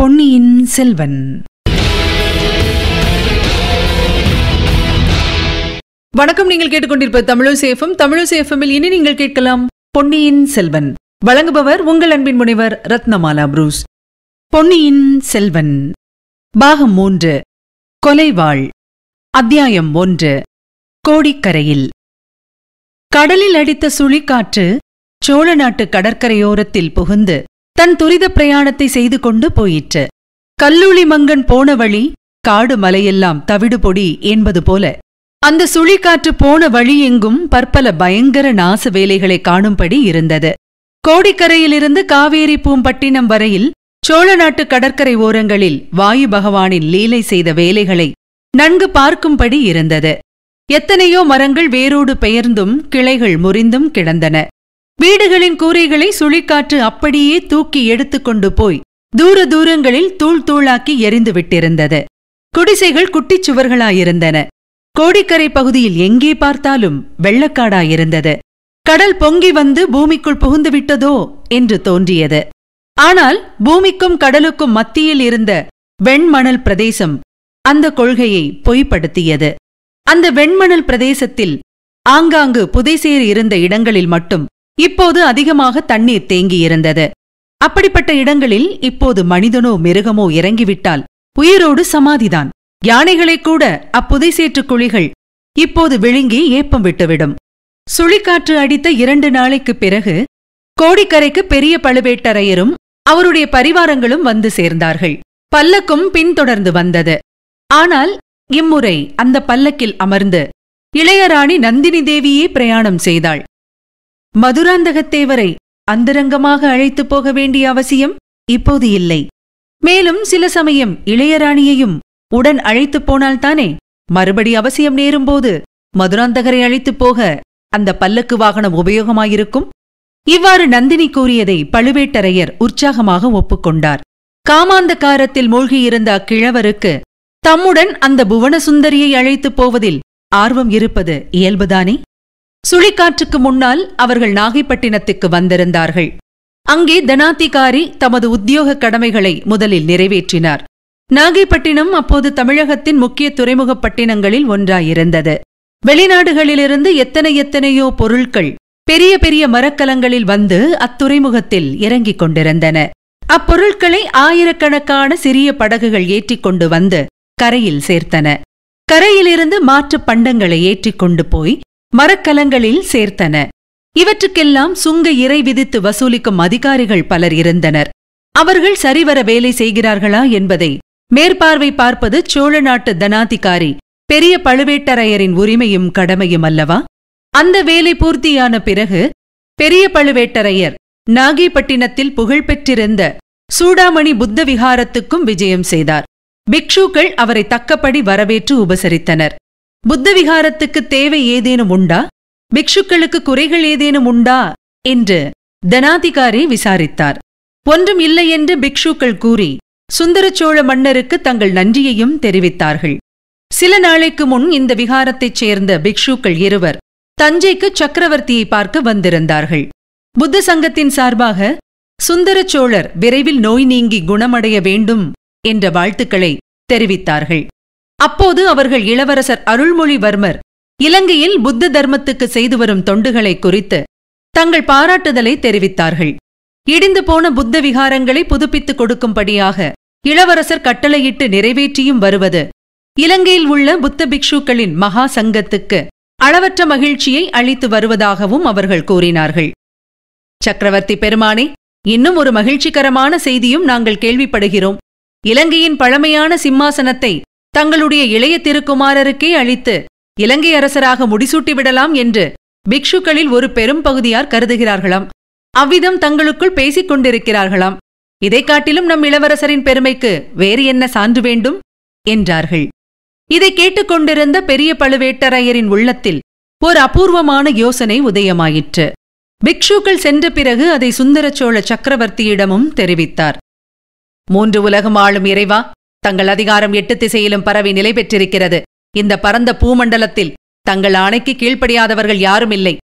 பொன்னியின் செல்வன் வணக்கம் நீங்கள் கேட்டுக்கொண்டிருப்ப தமிழசேஃபம் தமிழசேஃபமில் இனி நீங்கள் கேட்கலாம் பொன்னியின் செல்வன் வழங்குபவர் உங்கள் அன்பின் முனைவர் ரத்னமாலா புரூஸ் பொன்னியின் செல்வன் பாகம் மூன்று கொலைவாள் அத்தியாயம் ஒன்று கோடிக்கரையில் கடலில் அடித்த சுழிக்காற்று சோழ நாட்டு கடற்கரையோரத்தில் புகுந்து தன் துரித பிரயாணத்தை செய்து கொண்டு போயிற்று கல்லூளி மங்கன் போன வழி காடு மலையெல்லாம் தவிடு பொடி என்பது போல அந்த சுழிக்காற்று போன வழியெங்கும் பற்பல பயங்கர நாச வேலைகளை காணும்படி இருந்தது கோடிக்கரையிலிருந்து காவேரி பூம்பட்டினம் வரையில் சோழ நாட்டு கடற்கரை ஓரங்களில் வாயு பகவானின் லீலை செய்த வேலைகளை நன்கு பார்க்கும்படி இருந்தது எத்தனையோ மரங்கள் வேரோடு பெயர்ந்தும் கிளைகள் முறிந்தும் கிடந்தன வீடுகளின் கூரைகளை சுழிக்காற்று அப்படியே தூக்கி எடுத்துக்கொண்டு போய் தூர தூரங்களில் தூள் தூளாக்கி எரிந்து விட்டிருந்தது குடிசைகள் குட்டிச் சுவர்களாயிருந்தன கோடிக்கரை பகுதியில் எங்கே பார்த்தாலும் வெள்ளக்காடாயிருந்தது கடல் பொங்கி வந்து பூமிக்குள் புகுந்து விட்டதோ என்று தோன்றியது ஆனால் பூமிக்கும் கடலுக்கும் மத்தியில் இருந்த வெண்மணல் பிரதேசம் அந்த கொள்கையை பொய்ப்படுத்தியது அந்த வெண்மணல் பிரதேசத்தில் ஆங்காங்கு புதைசேர் இருந்த இடங்களில் மட்டும் இப்போது அதிகமாக தண்ணீர் தேங்கியிருந்தது அப்படிப்பட்ட இடங்களில் இப்போது மனிதனோ மிருகமோ இறங்கிவிட்டால் உயிரோடு சமாதிதான் யானைகளை கூட அப்புதை சேற்றுக் குழிகள் இப்போது விழுங்கி ஏப்பம் விட்டுவிடும் சுழிக்காற்று அடித்த இரண்டு நாளைக்குப் பிறகு கோடிக்கரைக்கு பெரிய பழுவேட்டரையரும் அவருடைய பரிவாரங்களும் வந்து சேர்ந்தார்கள் பல்லக்கும் பின்தொடர்ந்து வந்தது ஆனால் இம்முறை அந்த பல்லக்கில் அமர்ந்து இளையராணி நந்தினி தேவியே பிரயாணம் செய்தாள் மதுராந்தகத்தேவரை அந்தரங்கமாக அழைத்துப் போக வேண்டிய அவசியம் இப்போது இல்லை மேலும் சில சமயம் இளையராணியையும் உடன் அழைத்துப் போனால்தானே மறுபடி அவசியம் நேரும்போது மதுராந்தகரை அழைத்துப் போக அந்த பல்லக்கு வாகனம் உபயோகமாயிருக்கும் இவ்வாறு நந்தினி கூறியதை பழுவேட்டரையர் உற்சாகமாக ஒப்புக்கொண்டார் காமாந்தகாரத்தில் மூழ்கியிருந்த அக்கிழவருக்கு தம்முடன் அந்த புவனசுந்தரியை அழைத்துப் போவதில் ஆர்வம் இருப்பது இயல்புதானே சுழிக்காற்றுக்கு முன்னால் அவர்கள் நாகைப்பட்டினத்துக்கு வந்திருந்தார்கள் அங்கே தனாதிகாரி தமது உத்தியோக கடமைகளை முதலில் நிறைவேற்றினார் நாகைப்பட்டினம் அப்போது தமிழகத்தின் முக்கிய துறைமுகப் பட்டினங்களில் ஒன்றாயிருந்தது வெளிநாடுகளிலிருந்து எத்தனை எத்தனையோ பொருட்கள் பெரிய பெரிய மரக்கலங்களில் வந்து அத்துறைமுகத்தில் இறங்கிக் கொண்டிருந்தன அப்பொருட்களை ஆயிரக்கணக்கான சிறிய படகுகள் ஏற்றிக்கொண்டு வந்து கரையில் சேர்த்தன கரையிலிருந்து மாற்றுப் பண்டங்களை ஏற்றிக்கொண்டு போய் மரக்கலங்களில் சேர்த்தன இவற்றுக்கெல்லாம் சுங்க இறை விதித்து வசூலிக்கும் அதிகாரிகள் பலர் இருந்தனர் அவர்கள் சரிவர வேலை செய்கிறார்களா என்பதை மேற்பார்வை பார்ப்பது சோழ நாட்டு தனாதிகாரி பெரிய பழுவேட்டரையரின் உரிமையும் கடமையும் அல்லவா அந்த வேலை பூர்த்தியான பிறகு பெரிய பழுவேட்டரையர் நாகைப்பட்டினத்தில் புகழ்பெற்றிருந்த சூடாமணி புத்த விகாரத்துக்கும் விஜயம் செய்தார் பிக்ஷுக்கள் அவரை தக்கபடி வரவேற்று உபசரித்தனர் புத்த விகாரத்துக்கு தேவை ஏதேனும் உண்டா பிக்ஷுக்களுக்கு குறைகள் ஏதேனும் உண்டா என்று தனாதிகாரி விசாரித்தார் ஒன்றும் இல்லை என்று பிக்ஷுக்கள் கூறி சுந்தரச்சோழ மன்னருக்கு தங்கள் நன்றியையும் தெரிவித்தார்கள் சில நாளைக்கு முன் இந்த விகாரத்தைச் சேர்ந்த பிக்ஷுக்கள் இருவர் தஞ்சைக்கு சக்கரவர்த்தியை பார்க்க வந்திருந்தார்கள் புத்த சங்கத்தின் சார்பாக சுந்தரச்சோழர் விரைவில் நோய் நீங்கி குணமடைய வேண்டும் என்ற வாழ்த்துக்களை தெரிவித்தார்கள் அப்போது அவர்கள் இளவரசர் அருள்மொழிவர்மர் இலங்கையில் புத்த தர்மத்துக்கு செய்து வரும் தொண்டுகளை குறித்து தங்கள் பாராட்டுதலை தெரிவித்தார்கள் இடிந்து போன புத்த விகாரங்களை புதுப்பித்துக் கொடுக்கும்படியாக இளவரசர் கட்டளையிட்டு நிறைவேற்றியும் வருவது இலங்கையில் உள்ள புத்த பிக்ஷுக்களின் மகா சங்கத்துக்கு அளவற்ற மகிழ்ச்சியை அளித்து வருவதாகவும் அவர்கள் கூறினார்கள் சக்கரவர்த்தி பெருமானே இன்னும் ஒரு மகிழ்ச்சிகரமான செய்தியும் நாங்கள் கேள்விப்படுகிறோம் இலங்கையின் பழமையான சிம்மாசனத்தை தங்களுடைய இளைய திருக்குமாரருக்கே அளித்து இலங்கை அரசராக முடிசூட்டிவிடலாம் என்று பிக்ஷுக்களில் ஒரு பெரும் பகுதியார் கருதுகிறார்களாம் அவ்விதம் தங்களுக்குள் பேசிக் கொண்டிருக்கிறார்களாம் இதை காட்டிலும் நம் இளவரசரின் பெருமைக்கு வேறு என்ன சான்று வேண்டும் என்றார்கள் இதை கேட்டுக்கொண்டிருந்த பெரிய பழுவேட்டரையரின் உள்ளத்தில் ஒரு அபூர்வமான யோசனை உதயமாயிற்று பிக்ஷுக்கள் சென்ற பிறகு அதை சுந்தரச்சோழ சக்கரவர்த்தியிடமும் தெரிவித்தார் மூன்று உலகம் ஆளும் இறைவா தங்கள் அதிகாரம் எட்டு திசையிலும் பரவி நிலை பெற்றிருக்கிறது இந்த பரந்த பூமண்டலத்தில் தங்கள் ஆணைக்கு கீழ்ப்படியாதவர்கள் யாரும் இல்லை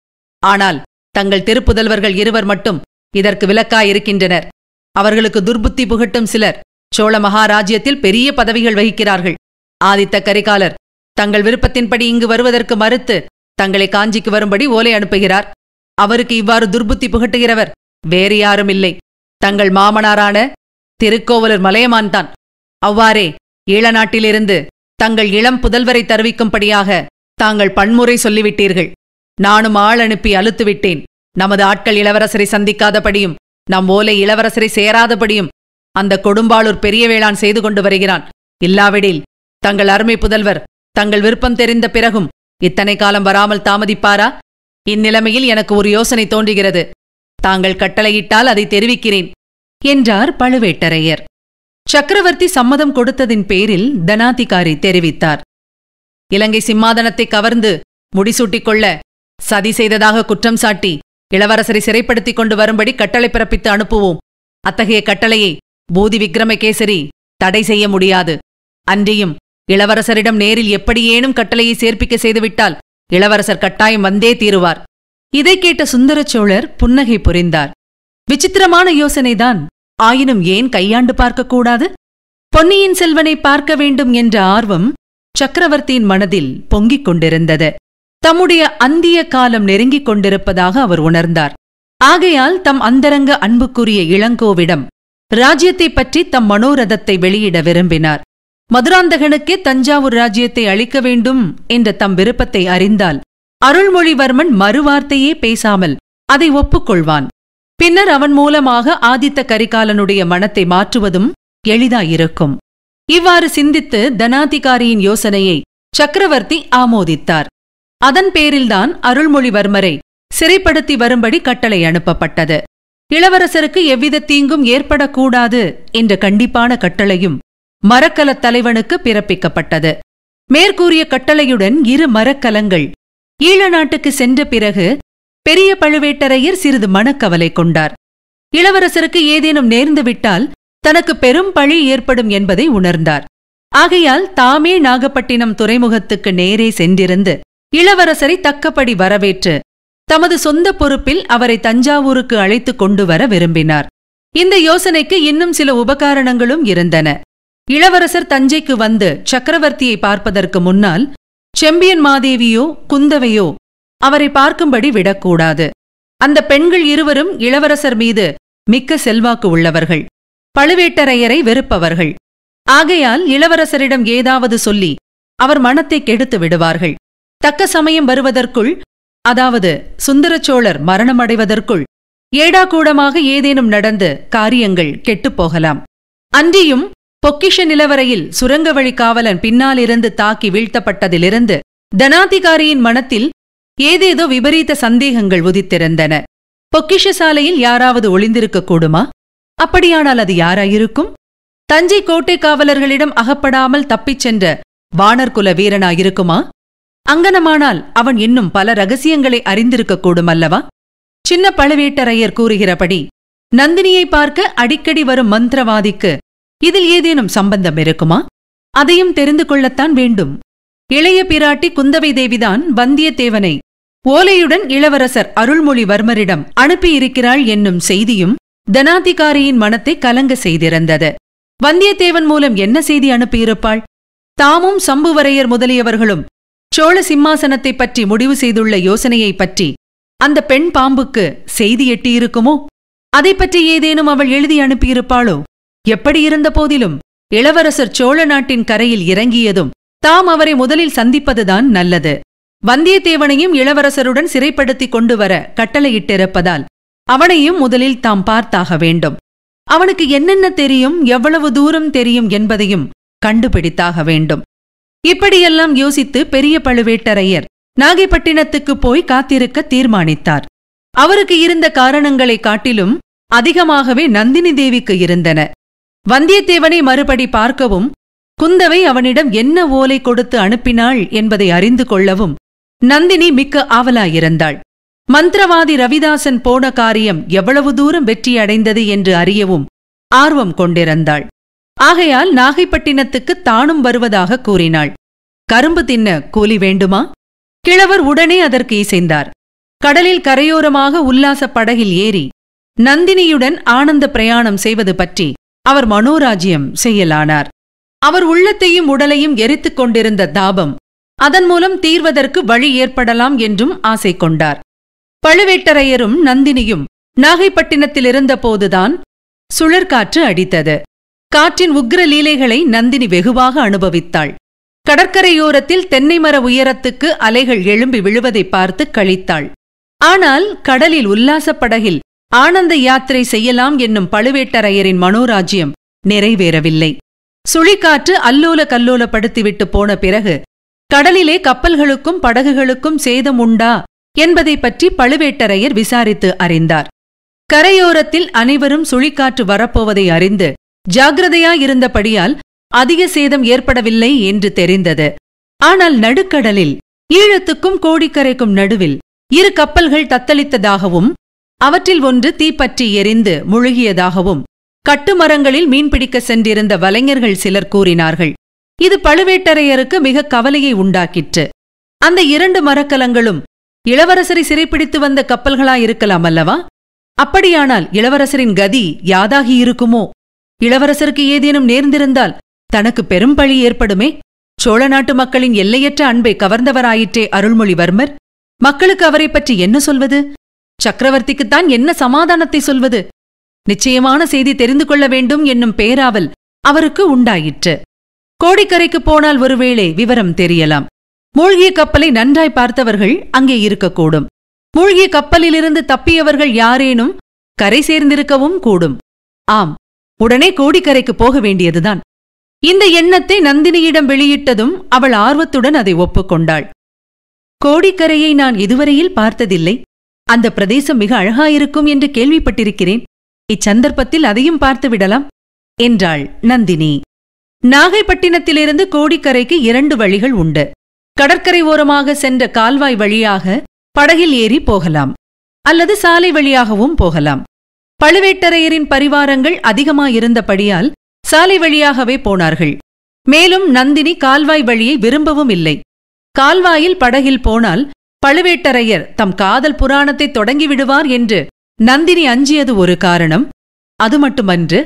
ஆனால் தங்கள் திருப்புதல்வர்கள் இருவர் மட்டும் இதற்கு விலக்காயிருக்கின்றனர் அவர்களுக்கு துர்புத்தி புகட்டும் சிலர் சோழ மகாராஜ்யத்தில் பெரிய பதவிகள் வகிக்கிறார்கள் ஆதித்த கரிகாலர் தங்கள் விருப்பத்தின்படி இங்கு வருவதற்கு மறுத்து தங்களை காஞ்சிக்கு வரும்படி ஓலை அனுப்புகிறார் அவருக்கு இவ்வாறு துர்புத்தி புகட்டுகிறவர் வேறு யாரும் இல்லை தங்கள் மாமனாரான திருக்கோவலூர் மலையமான்தான் அவ்வாறே ஈழ நாட்டிலிருந்து தங்கள் இளம் புதல்வரை தருவிக்கும்படியாக தாங்கள் பன்முறை சொல்லிவிட்டீர்கள் நானும் ஆள் அனுப்பி அழுத்துவிட்டேன் நமது ஆட்கள் இளவரசரை சந்திக்காதபடியும் நம் ஓலை இளவரசரை சேராதபடியும் அந்த கொடும்பாளூர் பெரிய வேளான் செய்து கொண்டு வருகிறான் இல்லாவிடில் தங்கள் அருமை புதல்வர் தங்கள் விருப்பம் தெரிந்த பிறகும் இத்தனை காலம் வராமல் தாமதிப்பாரா இந்நிலைமையில் எனக்கு ஒரு யோசனை தோன்றுகிறது தாங்கள் கட்டளையிட்டால் அதை தெரிவிக்கிறேன் என்றார் பழுவேட்டரையர் சக்கரவர்த்தி சம்மதம் கொடுத்ததின் பேரில் தனாதிகாரி தெரிவித்தார் இலங்கை சிம்மாதனத்தை கவர்ந்து முடிசூட்டிக் கொள்ள சதி செய்ததாக குற்றம் சாட்டி இளவரசரை சிறைப்படுத்திக் கொண்டு வரும்படி கட்டளை பிறப்பித்து அனுப்புவோம் அத்தகைய கட்டளையை பூதி விக்ரமகேசரி தடை செய்ய முடியாது அன்றியும் இளவரசரிடம் நேரில் எப்படியேனும் கட்டளையை சேர்ப்பிக்க செய்துவிட்டால் இளவரசர் கட்டாயம் வந்தே தீருவார் இதை கேட்ட சுந்தரச்சோழர் புன்னகை புரிந்தார் விசித்திரமான யோசனைதான் ஆயினும் ஏன் கையாண்டு பார்க்கக்கூடாது பொன்னியின் செல்வனை பார்க்க வேண்டும் என்ற ஆர்வம் சக்கரவர்த்தியின் மனதில் பொங்கிக் கொண்டிருந்தது தம்முடைய அந்திய காலம் நெருங்கிக் கொண்டிருப்பதாக அவர் உணர்ந்தார் ஆகையால் தம் அந்தரங்க அன்புக்குரிய இளங்கோவிடம் ராஜ்யத்தைப் பற்றி தம் மனோரதத்தை வெளியிட விரும்பினார் மதுராந்தகனுக்கே தஞ்சாவூர் ராஜ்யத்தை அளிக்க வேண்டும் என்ற தம் விருப்பத்தை அறிந்தால் அருள்மொழிவர்மன் மறுவார்த்தையே பேசாமல் அதை ஒப்புக்கொள்வான் பின்னர் அவன் மூலமாக ஆதித்த கரிகாலனுடைய மனத்தை மாற்றுவதும் எளிதாயிருக்கும் இவ்வாறு சிந்தித்து தனாதிகாரியின் யோசனையை சக்கரவர்த்தி ஆமோதித்தார் அதன் பேரில்தான் அருள்மொழிவர்மரை சிறைப்படுத்தி வரும்படி கட்டளை அனுப்பப்பட்டது இளவரசருக்கு எவ்வித தீங்கும் ஏற்படக்கூடாது என்ற கண்டிப்பான கட்டளையும் மரக்கலத் தலைவனுக்கு பிறப்பிக்கப்பட்டது மேற்கூறிய கட்டளையுடன் இரு மரக்கலங்கள் ஈழ நாட்டுக்கு சென்ற பிறகு பெரிய பழுவேட்டரையர் சிறிது மனக்கவலை கொண்டார் இளவரசருக்கு ஏதேனும் நேர்ந்துவிட்டால் தனக்கு பெரும் பழி ஏற்படும் என்பதை உணர்ந்தார் ஆகையால் தாமே நாகப்பட்டினம் துறைமுகத்துக்கு நேரே சென்றிருந்து இளவரசரை தக்கபடி வரவேற்று தமது சொந்த பொறுப்பில் அவரை தஞ்சாவூருக்கு அழைத்து கொண்டு வர விரும்பினார் இந்த யோசனைக்கு இன்னும் சில உபகாரணங்களும் இருந்தன இளவரசர் தஞ்சைக்கு வந்து சக்கரவர்த்தியை பார்ப்பதற்கு முன்னால் செம்பியன் மாதேவியோ குந்தவையோ அவரை பார்க்கும்படி விடக்கூடாது அந்த பெண்கள் இருவரும் இளவரசர் மீது மிக்க செல்வாக்கு உள்ளவர்கள் பழுவேட்டரையரை வெறுப்பவர்கள் ஆகையால் இளவரசரிடம் ஏதாவது சொல்லி அவர் மனத்தை கெடுத்து விடுவார்கள் தக்க சமயம் வருவதற்குள் அதாவது சுந்தரச்சோழர் மரணமடைவதற்குள் ஏடாகூடமாக ஏதேனும் நடந்து காரியங்கள் கெட்டுப்போகலாம் அன்றியும் பொக்கிஷ நிலவரையில் சுரங்க வழி காவலன் பின்னாலிருந்து தாக்கி வீழ்த்தப்பட்டதிலிருந்து தனாதிகாரியின் மனத்தில் ஏதேதோ விபரீத சந்தேகங்கள் உதித்திருந்தன பொக்கிஷ சாலையில் யாராவது ஒளிந்திருக்க கூடுமா அப்படியானால் அது யாராயிருக்கும் தஞ்சை கோட்டை காவலர்களிடம் அகப்படாமல் தப்பிச் சென்ற வானர்குல வீரனாயிருக்குமா அங்கனமானால் அவன் இன்னும் பல ரகசியங்களை அறிந்திருக்கக் அல்லவா சின்ன பழுவேட்டரையர் கூறுகிறபடி நந்தினியை பார்க்க அடிக்கடி வரும் மந்திரவாதிக்கு இதில் ஏதேனும் சம்பந்தம் இருக்குமா அதையும் தெரிந்து கொள்ளத்தான் வேண்டும் இளைய பிராட்டி குந்தவை தேவிதான் வந்தியத்தேவனை ஓலையுடன் இளவரசர் அருள்மொழிவர்மரிடம் அனுப்பியிருக்கிறாள் என்னும் செய்தியும் தனாதிகாரியின் மனத்தை கலங்க செய்திருந்தது வந்தியத்தேவன் மூலம் என்ன செய்தி அனுப்பியிருப்பாள் தாமும் சம்புவரையர் முதலியவர்களும் சோழ சிம்மாசனத்தைப் பற்றி முடிவு செய்துள்ள யோசனையைப் பற்றி அந்த பெண் பாம்புக்கு செய்தி எட்டியிருக்குமோ அதைப்பற்றி பற்றி ஏதேனும் அவள் எழுதி அனுப்பியிருப்பாளோ எப்படி இருந்த போதிலும் இளவரசர் சோழ நாட்டின் கரையில் இறங்கியதும் தாம் அவரை முதலில் சந்திப்பதுதான் நல்லது வந்தியத்தேவனையும் இளவரசருடன் சிறைப்படுத்திக் கொண்டு வர கட்டளையிட்டிருப்பதால் அவனையும் முதலில் தாம் பார்த்தாக வேண்டும் அவனுக்கு என்னென்ன தெரியும் எவ்வளவு தூரம் தெரியும் என்பதையும் கண்டுபிடித்தாக வேண்டும் இப்படியெல்லாம் யோசித்து பெரிய பழுவேட்டரையர் நாகைப்பட்டினத்துக்குப் போய் காத்திருக்க தீர்மானித்தார் அவருக்கு இருந்த காரணங்களை காட்டிலும் அதிகமாகவே நந்தினி தேவிக்கு இருந்தன வந்தியத்தேவனை மறுபடி பார்க்கவும் குந்தவை அவனிடம் என்ன ஓலை கொடுத்து அனுப்பினாள் என்பதை அறிந்து கொள்ளவும் நந்தினி மிக்க ஆவலாயிருந்தாள் மந்திரவாதி ரவிதாசன் போன காரியம் எவ்வளவு தூரம் வெற்றியடைந்தது என்று அறியவும் ஆர்வம் கொண்டிருந்தாள் ஆகையால் நாகைப்பட்டினத்துக்கு தானும் வருவதாக கூறினாள் கரும்பு தின்ன கூலி வேண்டுமா கிழவர் உடனே அதற்கு இசைந்தார் கடலில் கரையோரமாக உல்லாச படகில் ஏறி நந்தினியுடன் ஆனந்த பிரயாணம் செய்வது பற்றி அவர் மனோராஜ்யம் செய்யலானார் அவர் உள்ளத்தையும் உடலையும் எரித்துக் கொண்டிருந்த தாபம் அதன் மூலம் தீர்வதற்கு வழி ஏற்படலாம் என்றும் ஆசை கொண்டார் பழுவேட்டரையரும் நந்தினியும் நாகைப்பட்டினத்தில் இருந்தபோதுதான் சுழற்காற்று அடித்தது காற்றின் உக்ர லீலைகளை நந்தினி வெகுவாக அனுபவித்தாள் கடற்கரையோரத்தில் தென்னை மர உயரத்துக்கு அலைகள் எழும்பி விழுவதை பார்த்து கழித்தாள் ஆனால் கடலில் உல்லாசப் படகில் ஆனந்த யாத்திரை செய்யலாம் என்னும் பழுவேட்டரையரின் மனோராஜ்யம் நிறைவேறவில்லை சுழிக்காற்று அல்லோல கல்லோலப்படுத்திவிட்டு போன பிறகு கடலிலே கப்பல்களுக்கும் படகுகளுக்கும் சேதம் உண்டா என்பதை பற்றி பழுவேட்டரையர் விசாரித்து அறிந்தார் கரையோரத்தில் அனைவரும் சுழிக்காற்று வரப்போவதை அறிந்து ஜாகிரதையாயிருந்தபடியால் அதிக சேதம் ஏற்படவில்லை என்று தெரிந்தது ஆனால் நடுக்கடலில் ஈழத்துக்கும் கோடிக்கரைக்கும் நடுவில் இரு கப்பல்கள் தத்தளித்ததாகவும் அவற்றில் ஒன்று தீப்பற்றி எரிந்து முழுகியதாகவும் கட்டுமரங்களில் மீன்பிடிக்க சென்றிருந்த வலைஞர்கள் சிலர் கூறினார்கள் இது பழுவேட்டரையருக்கு மிக கவலையை உண்டாக்கிற்று அந்த இரண்டு மரக்கலங்களும் இளவரசரை சிறைப்பிடித்து வந்த கப்பல்களாயிருக்கலாம் அல்லவா அப்படியானால் இளவரசரின் கதி யாதாகி இருக்குமோ இளவரசருக்கு ஏதேனும் நேர்ந்திருந்தால் தனக்கு பெரும் பழி ஏற்படுமே சோழ நாட்டு மக்களின் எல்லையற்ற அன்பை கவர்ந்தவராயிற்றே அருள்மொழிவர்மர் மக்களுக்கு அவரை பற்றி என்ன சொல்வது சக்கரவர்த்திக்குத்தான் என்ன சமாதானத்தை சொல்வது நிச்சயமான செய்தி தெரிந்து கொள்ள வேண்டும் என்னும் பேராவல் அவருக்கு உண்டாயிற்று கோடிக்கரைக்கு போனால் ஒருவேளை விவரம் தெரியலாம் மூழ்கிய கப்பலை நன்றாய் பார்த்தவர்கள் அங்கே இருக்கக்கூடும் மூழ்கிய கப்பலிலிருந்து தப்பியவர்கள் யாரேனும் கரை சேர்ந்திருக்கவும் கூடும் ஆம் உடனே கோடிக்கரைக்கு போக வேண்டியதுதான் இந்த எண்ணத்தை நந்தினியிடம் வெளியிட்டதும் அவள் ஆர்வத்துடன் அதை ஒப்புக்கொண்டாள் கோடிக்கரையை நான் இதுவரையில் பார்த்ததில்லை அந்த பிரதேசம் மிக அழகாயிருக்கும் என்று கேள்விப்பட்டிருக்கிறேன் இச்சந்தர்ப்பத்தில் அதையும் பார்த்து விடலாம் என்றாள் நந்தினி நாகைப்பட்டினத்திலிருந்து கோடிக்கரைக்கு இரண்டு வழிகள் உண்டு கடற்கரை ஓரமாக சென்ற கால்வாய் வழியாக படகில் ஏறி போகலாம் அல்லது சாலை வழியாகவும் போகலாம் பழுவேட்டரையரின் பரிவாரங்கள் அதிகமாயிருந்தபடியால் சாலை வழியாகவே போனார்கள் மேலும் நந்தினி கால்வாய் வழியை விரும்பவும் இல்லை கால்வாயில் படகில் போனால் பழுவேட்டரையர் தம் காதல் புராணத்தை தொடங்கிவிடுவார் என்று நந்தினி அஞ்சியது ஒரு காரணம் அது மட்டுமன்று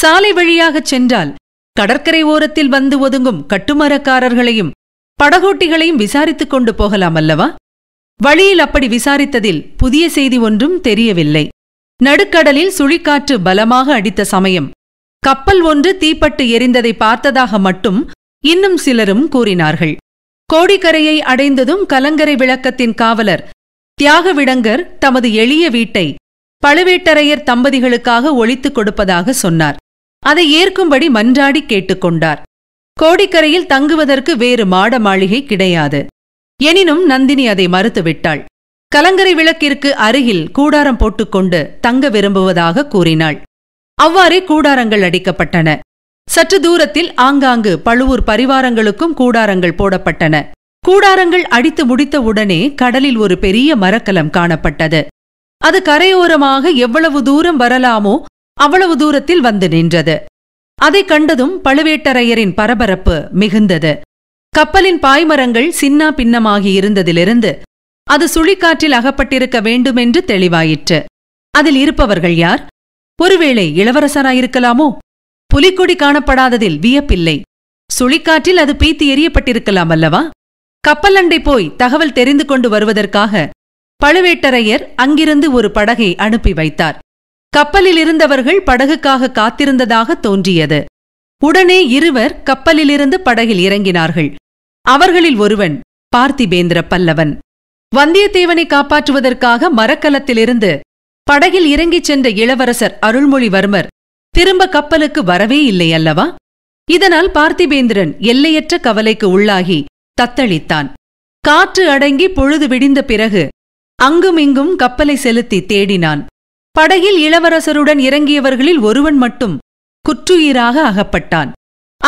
சாலை வழியாகச் சென்றால் கடற்கரை ஓரத்தில் வந்து ஒதுங்கும் கட்டுமரக்காரர்களையும் படகோட்டிகளையும் விசாரித்துக் கொண்டு போகலாம் அல்லவா வழியில் அப்படி விசாரித்ததில் புதிய செய்தி ஒன்றும் தெரியவில்லை நடுக்கடலில் சுழிக்காற்று பலமாக அடித்த சமயம் கப்பல் ஒன்று தீப்பட்டு எரிந்ததை பார்த்ததாக மட்டும் இன்னும் சிலரும் கூறினார்கள் கோடிக்கரையை அடைந்ததும் கலங்கரை விளக்கத்தின் காவலர் தியாகவிடங்கர் தமது எளிய வீட்டை பழுவேட்டரையர் தம்பதிகளுக்காக ஒழித்துக் கொடுப்பதாக சொன்னார் அதை ஏற்கும்படி மன்றாடி கேட்டுக்கொண்டார் கோடிக்கரையில் தங்குவதற்கு வேறு மாட மாளிகை கிடையாது எனினும் நந்தினி அதை மறுத்துவிட்டாள் கலங்கரை விளக்கிற்கு அருகில் கூடாரம் போட்டுக்கொண்டு தங்க விரும்புவதாக கூறினாள் அவ்வாறே கூடாரங்கள் அடிக்கப்பட்டன சற்று தூரத்தில் ஆங்காங்கு பழுவூர் பரிவாரங்களுக்கும் கூடாரங்கள் போடப்பட்டன கூடாரங்கள் அடித்து முடித்தவுடனே கடலில் ஒரு பெரிய மரக்கலம் காணப்பட்டது அது கரையோரமாக எவ்வளவு தூரம் வரலாமோ அவ்வளவு தூரத்தில் வந்து நின்றது அதை கண்டதும் பழுவேட்டரையரின் பரபரப்பு மிகுந்தது கப்பலின் பாய்மரங்கள் சின்னா பின்னமாகி இருந்ததிலிருந்து அது சுழிக்காற்றில் அகப்பட்டிருக்க வேண்டுமென்று தெளிவாயிற்று அதில் இருப்பவர்கள் யார் ஒருவேளை இளவரசராயிருக்கலாமோ புலிக்கொடி காணப்படாததில் வியப்பில்லை சுழிக்காற்றில் அது பீத்து எரியப்பட்டிருக்கலாம் அல்லவா அண்டை போய் தகவல் தெரிந்து கொண்டு வருவதற்காக பழுவேட்டரையர் அங்கிருந்து ஒரு படகை அனுப்பி வைத்தார் கப்பலில் இருந்தவர்கள் படகுக்காக காத்திருந்ததாக தோன்றியது உடனே இருவர் கப்பலிலிருந்து படகில் இறங்கினார்கள் அவர்களில் ஒருவன் பார்த்திபேந்திர பல்லவன் வந்தியத்தேவனை காப்பாற்றுவதற்காக மரக்கலத்திலிருந்து படகில் இறங்கிச் சென்ற இளவரசர் அருள்மொழிவர்மர் திரும்ப கப்பலுக்கு வரவே இல்லை அல்லவா இதனால் பார்த்திபேந்திரன் எல்லையற்ற கவலைக்கு உள்ளாகி தத்தளித்தான் காற்று அடங்கி பொழுது விடிந்த பிறகு அங்குமிங்கும் கப்பலை செலுத்தி தேடினான் படகில் இளவரசருடன் இறங்கியவர்களில் ஒருவன் மட்டும் குற்றுயிராக அகப்பட்டான்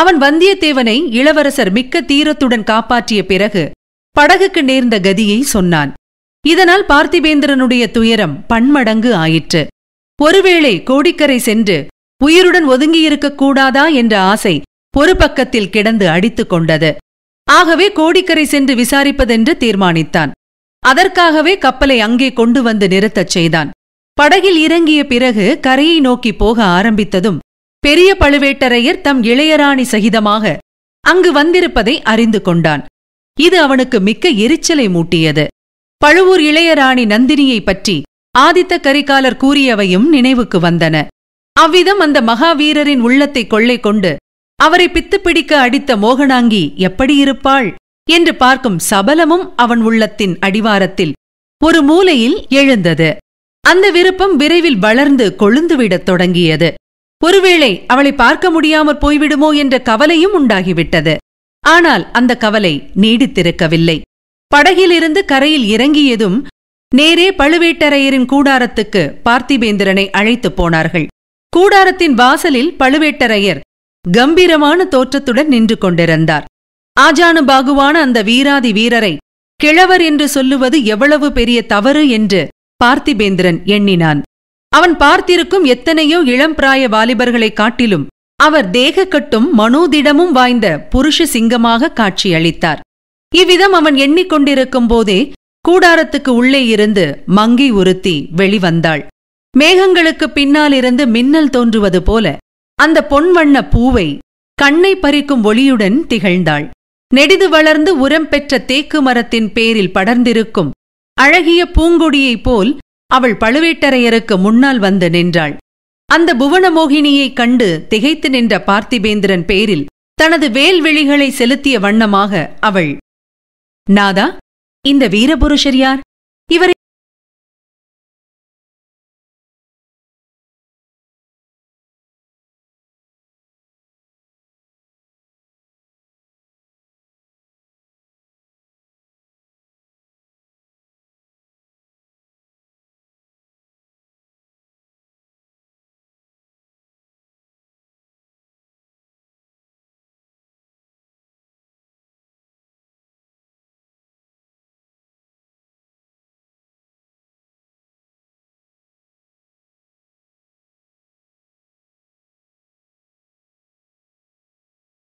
அவன் வந்தியத்தேவனை இளவரசர் மிக்க தீரத்துடன் காப்பாற்றிய பிறகு படகுக்கு நேர்ந்த கதியை சொன்னான் இதனால் பார்த்திபேந்திரனுடைய துயரம் பன்மடங்கு ஆயிற்று ஒருவேளை கோடிக்கரை சென்று உயிருடன் ஒதுங்கியிருக்கக் கூடாதா என்ற ஆசை ஒரு பக்கத்தில் கிடந்து அடித்துக் கொண்டது ஆகவே கோடிக்கரை சென்று விசாரிப்பதென்று தீர்மானித்தான் அதற்காகவே கப்பலை அங்கே கொண்டு வந்து நிறுத்தச் செய்தான் படகில் இறங்கிய பிறகு கரையை நோக்கி போக ஆரம்பித்ததும் பெரிய பழுவேட்டரையர் தம் இளையராணி சகிதமாக அங்கு வந்திருப்பதை அறிந்து கொண்டான் இது அவனுக்கு மிக்க எரிச்சலை மூட்டியது பழுவூர் இளையராணி நந்தினியை பற்றி ஆதித்த கரிகாலர் கூறியவையும் நினைவுக்கு வந்தன அவ்விதம் அந்த மகாவீரரின் உள்ளத்தை கொள்ளை கொண்டு அவரை பித்துப்பிடிக்க அடித்த மோகனாங்கி எப்படி இருப்பாள் என்று பார்க்கும் சபலமும் அவன் உள்ளத்தின் அடிவாரத்தில் ஒரு மூலையில் எழுந்தது அந்த விருப்பம் விரைவில் வளர்ந்து கொழுந்துவிடத் தொடங்கியது ஒருவேளை அவளை பார்க்க முடியாமற் போய்விடுமோ என்ற கவலையும் உண்டாகிவிட்டது ஆனால் அந்த கவலை நீடித்திருக்கவில்லை படகிலிருந்து கரையில் இறங்கியதும் நேரே பழுவேட்டரையரின் கூடாரத்துக்கு பார்த்திபேந்திரனை அழைத்துப் போனார்கள் கூடாரத்தின் வாசலில் பழுவேட்டரையர் கம்பீரமான தோற்றத்துடன் நின்று கொண்டிருந்தார் ஆஜானு பாகுவான அந்த வீராதி வீரரை கிழவர் என்று சொல்லுவது எவ்வளவு பெரிய தவறு என்று பார்த்திபேந்திரன் எண்ணினான் அவன் பார்த்திருக்கும் எத்தனையோ இளம் பிராய வாலிபர்களைக் காட்டிலும் அவர் தேகக்கட்டும் மனோதிடமும் வாய்ந்த புருஷ சிங்கமாக காட்சியளித்தார் இவ்விதம் அவன் எண்ணிக்கொண்டிருக்கும் போதே கூடாரத்துக்கு உள்ளே இருந்து மங்கி உறுத்தி வெளிவந்தாள் மேகங்களுக்கு பின்னாலிருந்து மின்னல் தோன்றுவது போல அந்த பொன்வண்ண பூவை கண்ணை பறிக்கும் ஒளியுடன் திகழ்ந்தாள் நெடிது வளர்ந்து உரம் பெற்ற தேக்கு மரத்தின் பேரில் படர்ந்திருக்கும் அழகிய பூங்கொடியைப் போல் அவள் பழுவேட்டரையருக்கு முன்னால் வந்து நின்றாள் அந்த புவனமோகினியைக் கண்டு திகைத்து நின்ற பார்த்திபேந்திரன் பேரில் தனது வேல்வெளிகளை செலுத்திய வண்ணமாக அவள் நாதா இந்த வீரபுருஷர் யார் இவரை